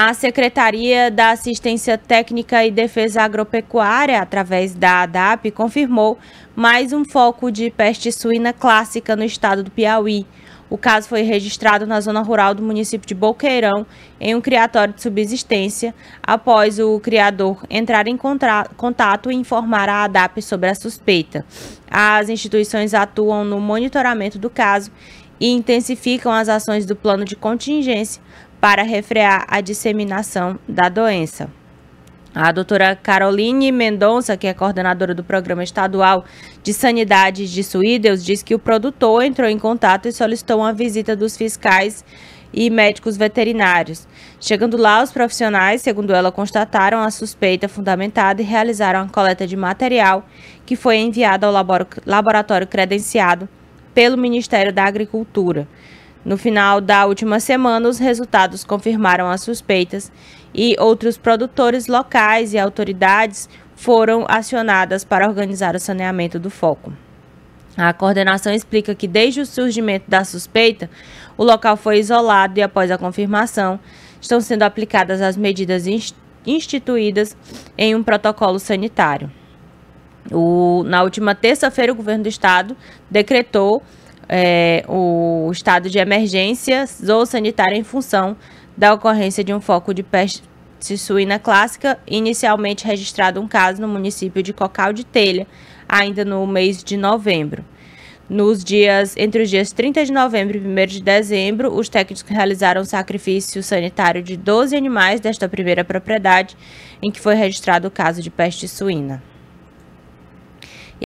A Secretaria da Assistência Técnica e Defesa Agropecuária, através da ADAP, confirmou mais um foco de peste suína clássica no estado do Piauí. O caso foi registrado na zona rural do município de Boqueirão, em um criatório de subsistência, após o criador entrar em contato e informar a ADAP sobre a suspeita. As instituições atuam no monitoramento do caso e intensificam as ações do plano de contingência para refrear a disseminação da doença. A doutora Caroline Mendonça, que é coordenadora do Programa Estadual de Sanidade de Suídeus, diz que o produtor entrou em contato e solicitou uma visita dos fiscais e médicos veterinários. Chegando lá, os profissionais, segundo ela, constataram a suspeita fundamentada e realizaram a coleta de material que foi enviado ao laboratório credenciado pelo Ministério da Agricultura. No final da última semana, os resultados confirmaram as suspeitas e outros produtores locais e autoridades foram acionadas para organizar o saneamento do foco. A coordenação explica que desde o surgimento da suspeita, o local foi isolado e após a confirmação, estão sendo aplicadas as medidas instituídas em um protocolo sanitário. O, na última terça-feira, o governo do estado decretou é, o estado de emergência ou sanitário em função da ocorrência de um foco de peste suína clássica, inicialmente registrado um caso no município de Cocal de Telha, ainda no mês de novembro. Nos dias entre os dias 30 de novembro e 1 de dezembro, os técnicos realizaram sacrifício sanitário de 12 animais desta primeira propriedade, em que foi registrado o caso de peste suína.